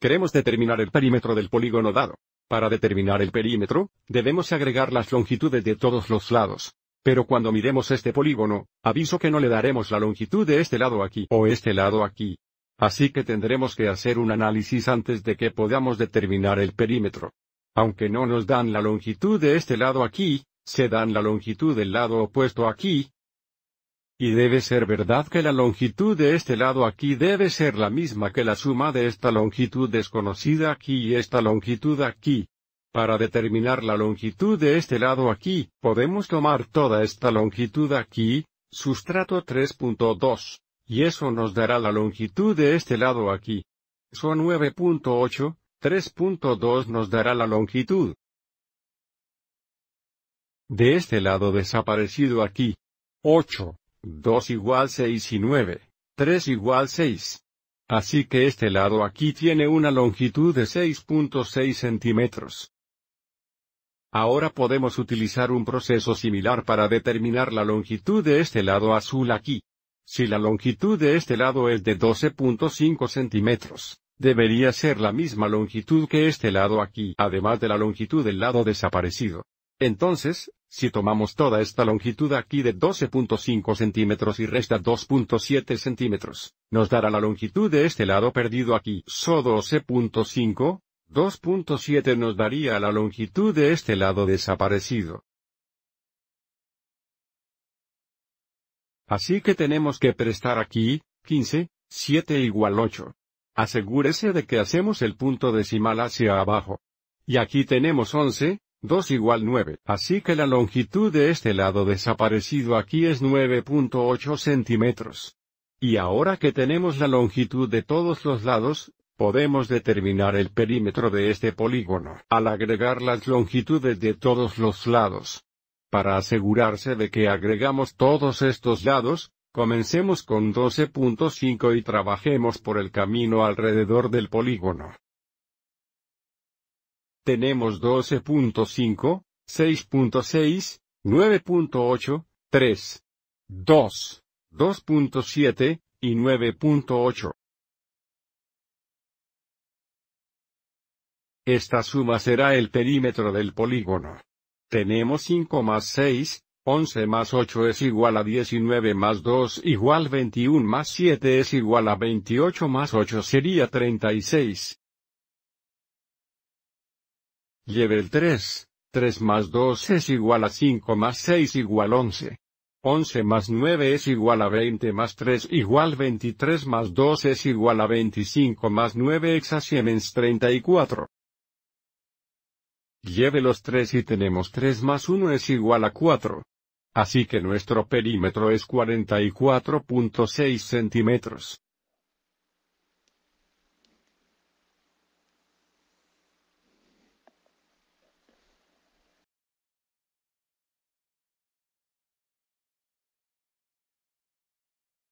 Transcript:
Queremos determinar el perímetro del polígono dado. Para determinar el perímetro, debemos agregar las longitudes de todos los lados. Pero cuando miremos este polígono, aviso que no le daremos la longitud de este lado aquí o este lado aquí. Así que tendremos que hacer un análisis antes de que podamos determinar el perímetro. Aunque no nos dan la longitud de este lado aquí, se dan la longitud del lado opuesto aquí, y debe ser verdad que la longitud de este lado aquí debe ser la misma que la suma de esta longitud desconocida aquí y esta longitud aquí. Para determinar la longitud de este lado aquí, podemos tomar toda esta longitud aquí, sustrato 3.2, y eso nos dará la longitud de este lado aquí. Son 9.8, 3.2 nos dará la longitud. De este lado desaparecido aquí. 8. 2 igual 6 y 9, 3 igual 6. Así que este lado aquí tiene una longitud de 6.6 centímetros. Ahora podemos utilizar un proceso similar para determinar la longitud de este lado azul aquí. Si la longitud de este lado es de 12.5 centímetros, debería ser la misma longitud que este lado aquí, además de la longitud del lado desaparecido. Entonces, si tomamos toda esta longitud aquí de 12.5 centímetros y resta 2.7 centímetros, nos dará la longitud de este lado perdido aquí. So 12.5, 2.7 nos daría la longitud de este lado desaparecido. Así que tenemos que prestar aquí, 15, 7 igual 8. Asegúrese de que hacemos el punto decimal hacia abajo. Y aquí tenemos 11, 2 igual 9. Así que la longitud de este lado desaparecido aquí es 9.8 centímetros. Y ahora que tenemos la longitud de todos los lados, podemos determinar el perímetro de este polígono al agregar las longitudes de todos los lados. Para asegurarse de que agregamos todos estos lados, comencemos con 12.5 y trabajemos por el camino alrededor del polígono tenemos 12.5, 6.6, 9.8, 3, 2, 2.7, y 9.8. Esta suma será el perímetro del polígono. Tenemos 5 más 6, 11 más 8 es igual a 19 más 2 igual 21 más 7 es igual a 28 más 8 sería 36 lleve el 3, 3 más 2 es igual a 5 más 6 igual 11. 11 más 9 es igual a 20 más 3 igual 23 más 2 es igual a 25 más 9 exasiemens 34. Lleve los 3 y tenemos 3 más 1 es igual a 4. Así que nuestro perímetro es 44.6 centímetros.